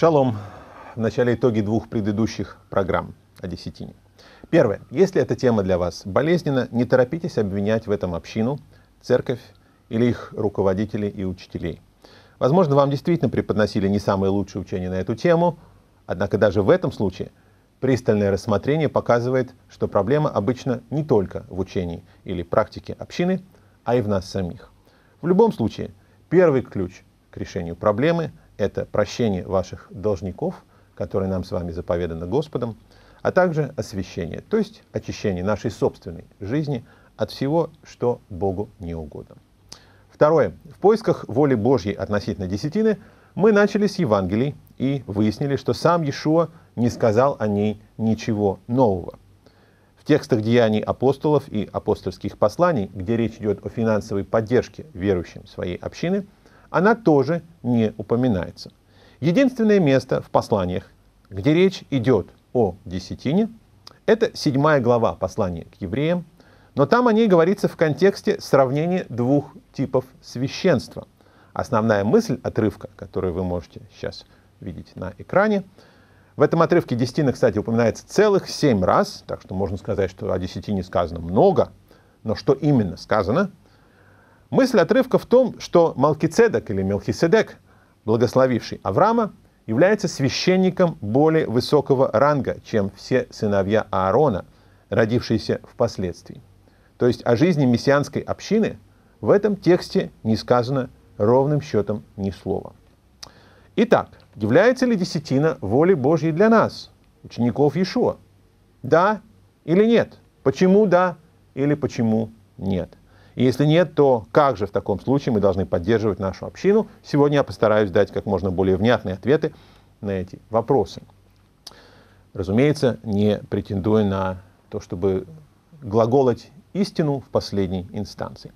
Шалом. В начале итоги двух предыдущих программ о десятине. Первое. Если эта тема для вас болезненна, не торопитесь обвинять в этом общину, церковь или их руководителей и учителей. Возможно, вам действительно преподносили не самые лучшие учения на эту тему, однако даже в этом случае пристальное рассмотрение показывает, что проблема обычно не только в учении или практике общины, а и в нас самих. В любом случае, первый ключ к решению проблемы это прощение ваших должников, которые нам с вами заповедано Господом, а также освящение, то есть очищение нашей собственной жизни от всего, что Богу не угодно. Второе. В поисках воли Божьей относительно десятины мы начали с Евангелий и выяснили, что сам Иешуа не сказал о ней ничего нового. В текстах деяний апостолов и апостольских посланий, где речь идет о финансовой поддержке верующим своей общины – она тоже не упоминается. Единственное место в посланиях, где речь идет о десятине, это седьмая глава послания к евреям, но там о ней говорится в контексте сравнения двух типов священства. Основная мысль отрывка, которую вы можете сейчас видеть на экране, в этом отрывке десятина, кстати, упоминается целых семь раз, так что можно сказать, что о десятине сказано много, но что именно сказано, Мысль отрывка в том, что Малкицедек или Мелхиседек, благословивший Авраама, является священником более высокого ранга, чем все сыновья Аарона, родившиеся впоследствии. То есть о жизни мессианской общины в этом тексте не сказано ровным счетом ни слова. Итак, является ли десятина волей Божьей для нас, учеников Иешуа? Да или нет? Почему да или почему нет? И если нет, то как же в таком случае мы должны поддерживать нашу общину? Сегодня я постараюсь дать как можно более внятные ответы на эти вопросы. Разумеется, не претендуя на то, чтобы глаголать истину в последней инстанции.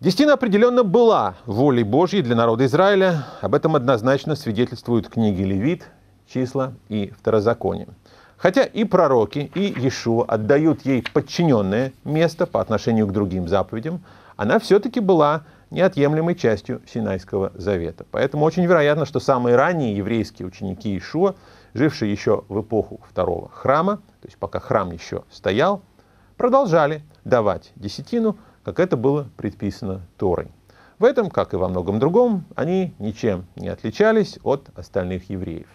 Десятина определенно была волей Божьей для народа Израиля. Об этом однозначно свидетельствуют книги Левит, числа и второзаконие. Хотя и пророки, и Иешуа отдают ей подчиненное место по отношению к другим заповедям, она все-таки была неотъемлемой частью Синайского завета. Поэтому очень вероятно, что самые ранние еврейские ученики Иешуа, жившие еще в эпоху второго храма, то есть пока храм еще стоял, продолжали давать десятину, как это было предписано Торой. В этом, как и во многом другом, они ничем не отличались от остальных евреев.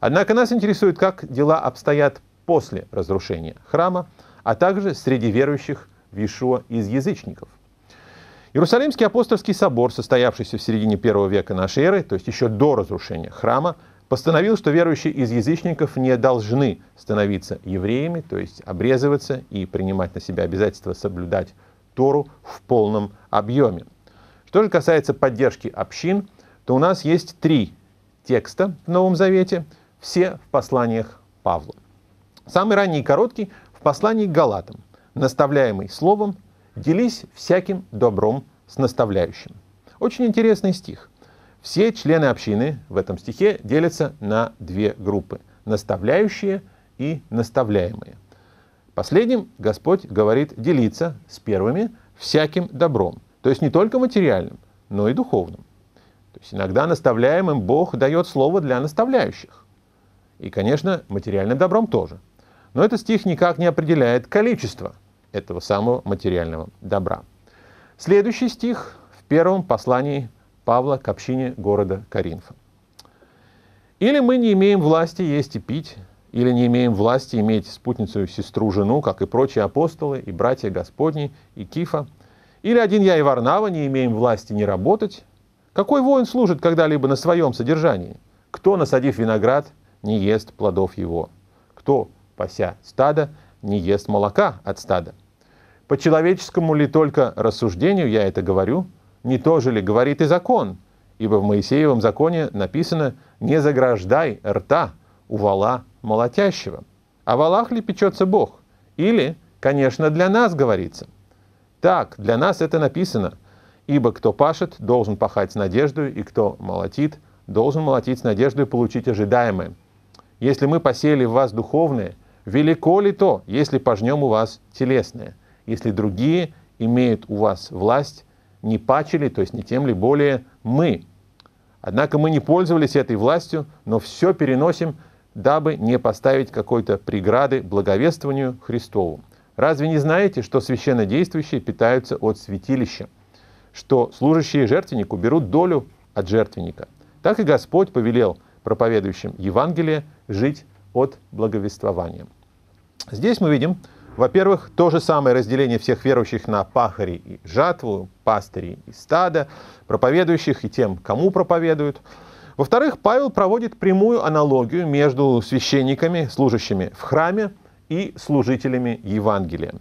Однако нас интересует, как дела обстоят после разрушения храма, а также среди верующих в Ишуа из язычников. Иерусалимский апостольский собор, состоявшийся в середине первого века нашей эры, то есть еще до разрушения храма, постановил, что верующие из язычников не должны становиться евреями, то есть обрезываться и принимать на себя обязательство соблюдать Тору в полном объеме. Что же касается поддержки общин, то у нас есть три текста в Новом Завете – все в посланиях Павла. Самый ранний и короткий в послании к Галатам, наставляемый словом «делись всяким добром с наставляющим». Очень интересный стих. Все члены общины в этом стихе делятся на две группы – наставляющие и наставляемые. Последним Господь говорит делиться с первыми всяким добром, то есть не только материальным, но и духовным. То есть иногда наставляемым Бог дает слово для наставляющих. И, конечно, материальным добром тоже. Но этот стих никак не определяет количество этого самого материального добра. Следующий стих в первом послании Павла к общине города Коринфа. «Или мы не имеем власти есть и пить, или не имеем власти иметь спутницу, сестру, жену, как и прочие апостолы, и братья Господни, и Кифа. Или один я и Варнава не имеем власти не работать. Какой воин служит когда-либо на своем содержании? Кто, насадив виноград, не ест плодов его. Кто, пася стада, не ест молока от стада. По человеческому ли только рассуждению я это говорю, не то же ли говорит и закон, ибо в Моисеевом законе написано «не заграждай рта у вала молотящего». О валах ли печется Бог? Или, конечно, для нас говорится. Так, для нас это написано, ибо кто пашет, должен пахать с надеждой, и кто молотит, должен молотить с надеждой получить ожидаемое – если мы посеяли в вас духовное, велико ли то, если пожнем у вас телесное? Если другие имеют у вас власть, не пачили, то есть не тем ли более мы. Однако мы не пользовались этой властью, но все переносим, дабы не поставить какой-то преграды благовествованию Христову. Разве не знаете, что священнодействующие питаются от святилища, что служащие жертвеннику берут долю от жертвенника? Так и Господь повелел проповедующим Евангелие – жить от благовествования. Здесь мы видим, во-первых, то же самое разделение всех верующих на пахари и жатву, пастыри и стада, проповедующих и тем, кому проповедуют. Во-вторых, Павел проводит прямую аналогию между священниками, служащими в храме, и служителями Евангелия.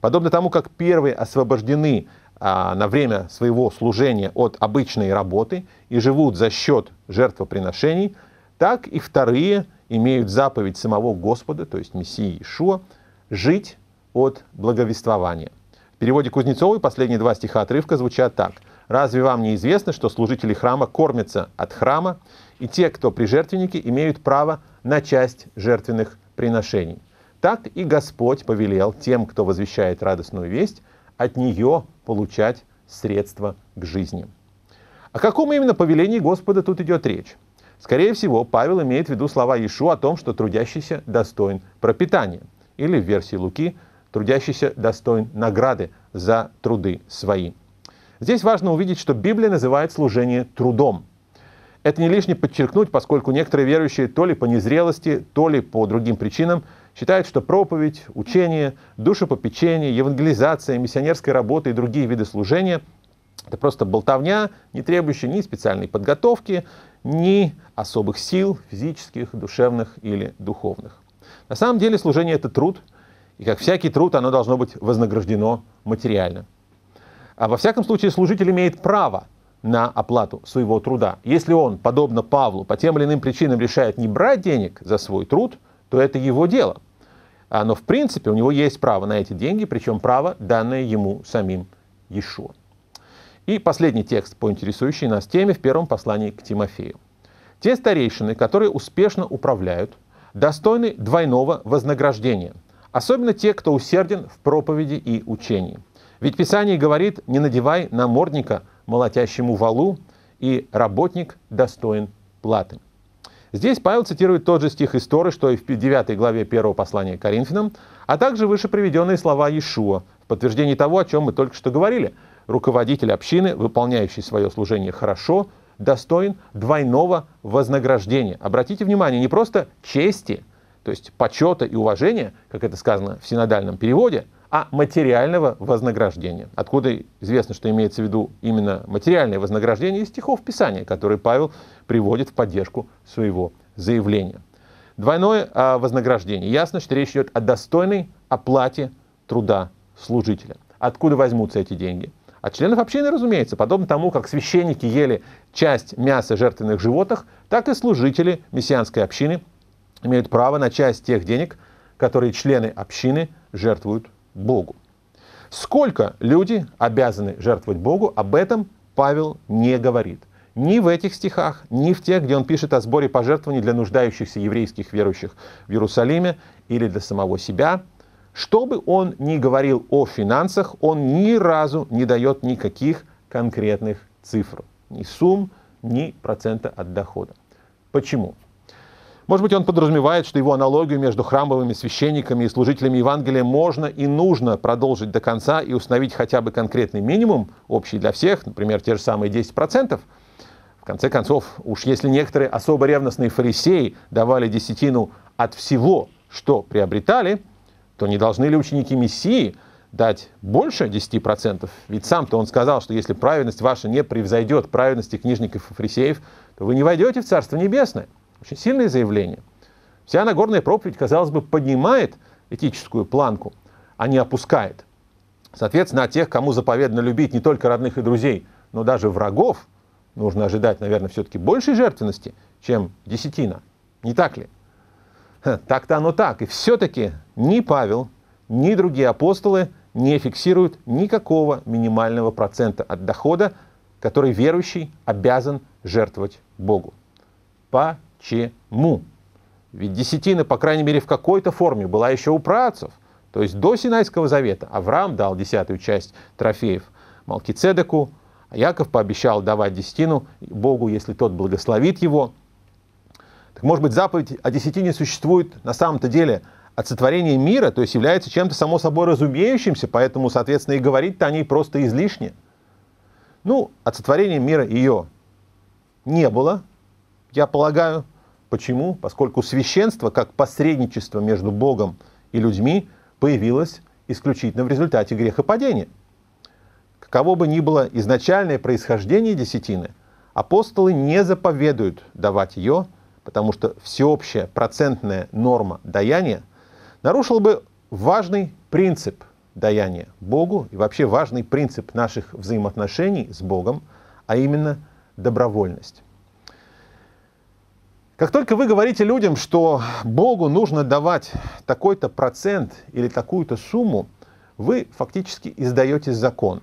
Подобно тому, как первые освобождены а, на время своего служения от обычной работы и живут за счет жертвоприношений, так и вторые имеют заповедь самого Господа, то есть Мессии Ишуа, жить от благовествования. В переводе Кузнецовой последние два стиха отрывка звучат так. «Разве вам не известно, что служители храма кормятся от храма, и те, кто при жертвеннике, имеют право на часть жертвенных приношений? Так и Господь повелел тем, кто возвещает радостную весть, от нее получать средства к жизни». О каком именно повелении Господа тут идет речь? Скорее всего, Павел имеет в виду слова Ишу о том, что трудящийся достоин пропитания. Или в версии Луки трудящийся достоин награды за труды свои. Здесь важно увидеть, что Библия называет служение трудом. Это не лишнее подчеркнуть, поскольку некоторые верующие то ли по незрелости, то ли по другим причинам считают, что проповедь, учение, душепопечение, евангелизация, миссионерская работа и другие виды служения это просто болтовня, не требующая ни специальной подготовки, ни особых сил физических, душевных или духовных. На самом деле служение — это труд, и как всякий труд, оно должно быть вознаграждено материально. А во всяком случае служитель имеет право на оплату своего труда. Если он, подобно Павлу, по тем или иным причинам решает не брать денег за свой труд, то это его дело. А, но в принципе у него есть право на эти деньги, причем право, данное ему самим Иешуа. И последний текст по интересующей нас теме в первом послании к Тимофею. Те старейшины, которые успешно управляют, достойны двойного вознаграждения, особенно те, кто усерден в проповеди и учении. Ведь Писание говорит, не надевай намордника молотящему валу, и работник достоин платы. Здесь Павел цитирует тот же стих истории, что и в 9 главе 1 послания к Коринфянам, а также выше приведенные слова Иешуа в подтверждении того, о чем мы только что говорили – руководитель общины, выполняющий свое служение хорошо, достоин двойного вознаграждения. Обратите внимание, не просто чести, то есть почета и уважения, как это сказано в синодальном переводе, а материального вознаграждения. Откуда известно, что имеется в виду именно материальное вознаграждение из стихов Писания, которые Павел приводит в поддержку своего заявления. Двойное а, вознаграждение. Ясно, что речь идет о достойной оплате труда служителя. Откуда возьмутся эти деньги? А членов общины, разумеется, подобно тому, как священники ели часть мяса жертвенных животных, так и служители мессианской общины имеют право на часть тех денег, которые члены общины жертвуют Богу. Сколько люди обязаны жертвовать Богу, об этом Павел не говорит. Ни в этих стихах, ни в тех, где он пишет о сборе пожертвований для нуждающихся еврейских верующих в Иерусалиме или для самого себя – что бы он ни говорил о финансах, он ни разу не дает никаких конкретных цифр. Ни сумм, ни процента от дохода. Почему? Может быть, он подразумевает, что его аналогию между храмовыми священниками и служителями Евангелия можно и нужно продолжить до конца и установить хотя бы конкретный минимум, общий для всех, например, те же самые 10%. В конце концов, уж если некоторые особо ревностные фарисеи давали десятину от всего, что приобретали – то не должны ли ученики Мессии дать больше 10%? Ведь сам-то он сказал, что если праведность ваша не превзойдет праведности книжников и фарисеев, то вы не войдете в Царство Небесное. Очень сильное заявление. Вся Нагорная проповедь, казалось бы, поднимает этическую планку, а не опускает. Соответственно, от тех, кому заповедно любить не только родных и друзей, но даже врагов, нужно ожидать, наверное, все-таки большей жертвенности, чем десятина. Не так ли? Так-то оно так. И все-таки ни Павел, ни другие апостолы не фиксируют никакого минимального процента от дохода, который верующий обязан жертвовать Богу. Почему? Ведь десятина, по крайней мере, в какой-то форме была еще у працев. То есть до Синайского завета Авраам дал десятую часть трофеев Малкицедеку, а Яков пообещал давать десятину Богу, если тот благословит его – может быть, заповедь о десятине существует на самом-то деле от сотворения мира, то есть является чем-то само собой разумеющимся, поэтому, соответственно, и говорить-то о ней просто излишне. Ну, от сотворения мира ее не было, я полагаю. Почему? Поскольку священство, как посредничество между Богом и людьми, появилось исключительно в результате греха падения, Каково бы ни было изначальное происхождение десятины, апостолы не заповедуют давать ее потому что всеобщая процентная норма даяния нарушила бы важный принцип даяния Богу и вообще важный принцип наших взаимоотношений с Богом, а именно добровольность. Как только вы говорите людям, что Богу нужно давать такой-то процент или такую-то сумму, вы фактически издаете закон.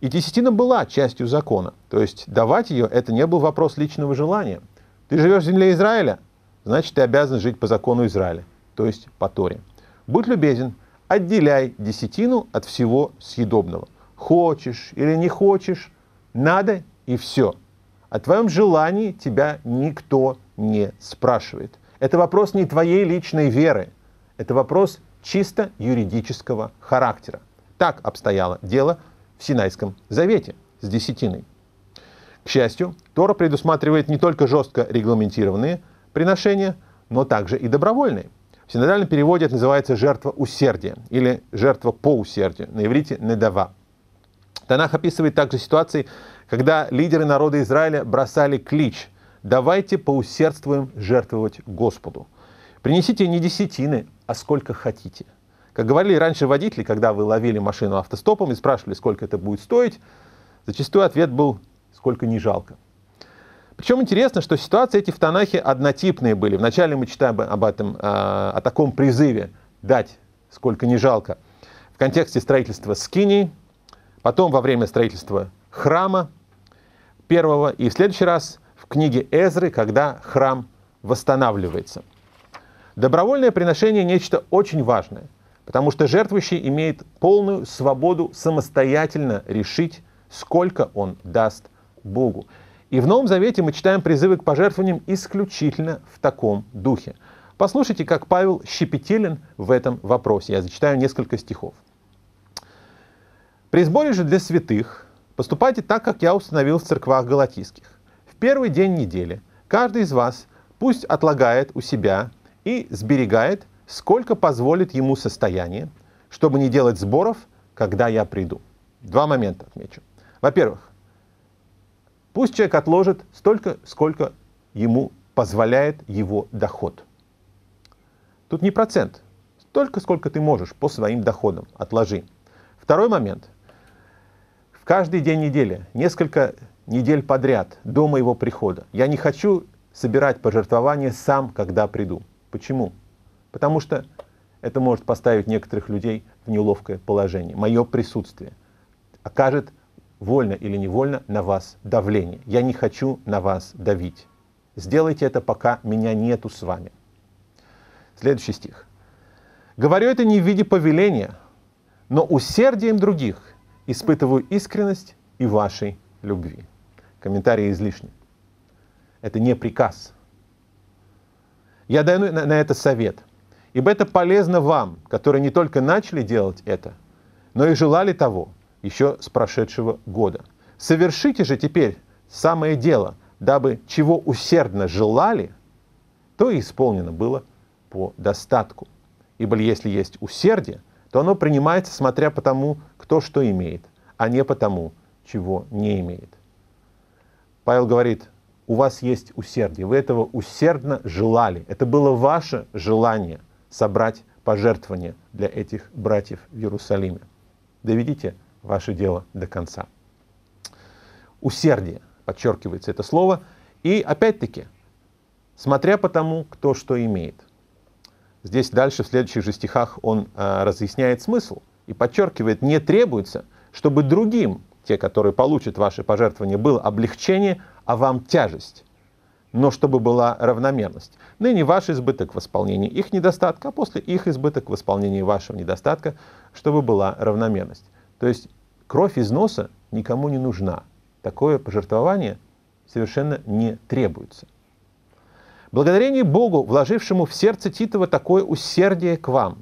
И десятина была частью закона, то есть давать ее это не был вопрос личного желания – ты живешь в земле Израиля, значит, ты обязан жить по закону Израиля, то есть по Торе. Будь любезен, отделяй десятину от всего съедобного. Хочешь или не хочешь, надо и все. О твоем желании тебя никто не спрашивает. Это вопрос не твоей личной веры, это вопрос чисто юридического характера. Так обстояло дело в Синайском завете с десятиной. К счастью, Тора предусматривает не только жестко регламентированные приношения, но также и добровольные. В синодальном переводе это называется «жертва усердия» или «жертва по усердию», на иврите «недава». Танах описывает также ситуации, когда лидеры народа Израиля бросали клич «давайте поусердствуем жертвовать Господу». Принесите не десятины, а сколько хотите. Как говорили раньше водители, когда вы ловили машину автостопом и спрашивали, сколько это будет стоить, зачастую ответ был сколько не жалко. Причем интересно, что ситуации эти в Танахе однотипные были. Вначале мы читаем об этом, э, о таком призыве дать сколько не жалко в контексте строительства Скинии, потом во время строительства храма первого и в следующий раз в книге Эзры, когда храм восстанавливается. Добровольное приношение – нечто очень важное, потому что жертвующий имеет полную свободу самостоятельно решить, сколько он даст – Богу. И в Новом Завете мы читаем призывы к пожертвованиям исключительно в таком духе. Послушайте, как Павел щепетилен в этом вопросе. Я зачитаю несколько стихов. «При сборе же для святых поступайте так, как я установил в церквах галатийских. В первый день недели каждый из вас пусть отлагает у себя и сберегает, сколько позволит ему состояние, чтобы не делать сборов, когда я приду». Два момента отмечу. Во-первых, Пусть человек отложит столько, сколько ему позволяет его доход. Тут не процент. Столько, сколько ты можешь по своим доходам отложи. Второй момент. В каждый день недели, несколько недель подряд до моего прихода, я не хочу собирать пожертвования сам, когда приду. Почему? Потому что это может поставить некоторых людей в неловкое положение. Мое присутствие окажет вольно или невольно, на вас давление. Я не хочу на вас давить. Сделайте это, пока меня нету с вами. Следующий стих. Говорю это не в виде повеления, но усердием других испытываю искренность и вашей любви. Комментарии излишни. Это не приказ. Я даю на, на это совет. Ибо это полезно вам, которые не только начали делать это, но и желали того – еще с прошедшего года. Совершите же теперь самое дело, дабы чего усердно желали, то и исполнено было по достатку. Ибо если есть усердие, то оно принимается, смотря по тому, кто что имеет, а не по тому, чего не имеет. Павел говорит, у вас есть усердие, вы этого усердно желали. Это было ваше желание собрать пожертвования для этих братьев в Иерусалиме. Доведите ваше дело до конца. Усердие, подчеркивается это слово. И опять-таки, смотря по тому, кто что имеет. Здесь дальше, в следующих же стихах, он э, разъясняет смысл и подчеркивает, не требуется, чтобы другим, те, которые получат ваше пожертвование, было облегчение, а вам тяжесть но чтобы была равномерность. Ныне ваш избыток в исполнении их недостатка, а после их избыток в исполнении вашего недостатка, чтобы была равномерность. То есть кровь из носа никому не нужна. Такое пожертвование совершенно не требуется. Благодарение Богу, вложившему в сердце Титова такое усердие к вам,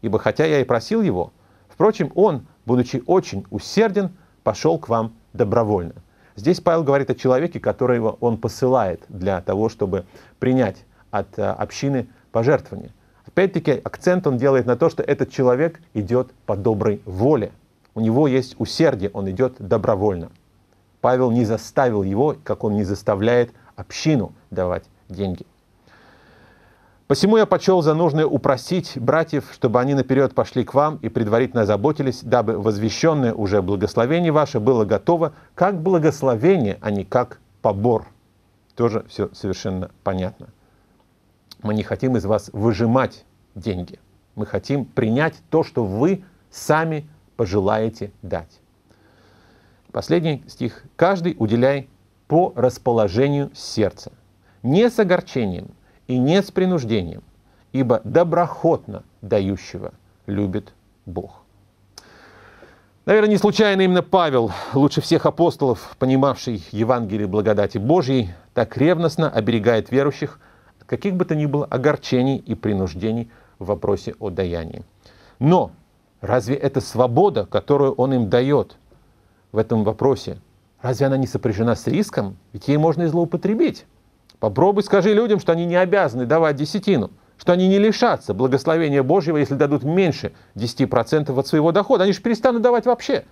ибо хотя я и просил его, впрочем, он, будучи очень усерден, пошел к вам добровольно. Здесь Павел говорит о человеке, которого он посылает для того, чтобы принять от э, общины пожертвования. Опять-таки акцент он делает на то, что этот человек идет по доброй воле у него есть усердие, он идет добровольно. Павел не заставил его, как он не заставляет общину давать деньги. Посему я почел за нужное упросить братьев, чтобы они наперед пошли к вам и предварительно заботились, дабы возвещенное уже благословение ваше было готово как благословение, а не как побор. Тоже все совершенно понятно. Мы не хотим из вас выжимать деньги. Мы хотим принять то, что вы сами пожелаете дать. Последний стих. «Каждый уделяй по расположению сердца, не с огорчением и не с принуждением, ибо доброхотно дающего любит Бог». Наверное, не случайно именно Павел, лучше всех апостолов, понимавший Евангелие благодати Божьей, так ревностно оберегает верующих от каких бы то ни было огорчений и принуждений в вопросе о даянии. Но Разве это свобода, которую он им дает в этом вопросе, разве она не сопряжена с риском? Ведь ей можно и злоупотребить. Попробуй скажи людям, что они не обязаны давать десятину, что они не лишатся благословения Божьего, если дадут меньше 10% от своего дохода. Они же перестанут давать вообще.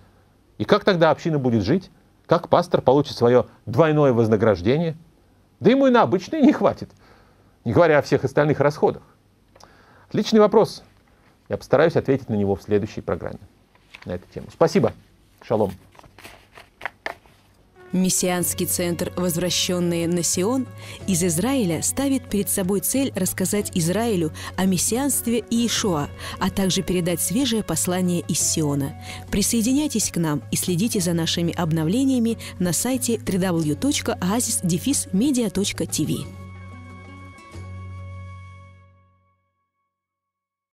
И как тогда община будет жить? Как пастор получит свое двойное вознаграждение? Да ему и на обычные не хватит, не говоря о всех остальных расходах. Отличный вопрос. Я постараюсь ответить на него в следующей программе на эту тему. Спасибо. Шалом. Мессианский центр «Возвращенные на Сион» из Израиля ставит перед собой цель рассказать Израилю о мессианстве и Иешуа, а также передать свежее послание из Сиона. Присоединяйтесь к нам и следите за нашими обновлениями на сайте www.oasis-media.tv.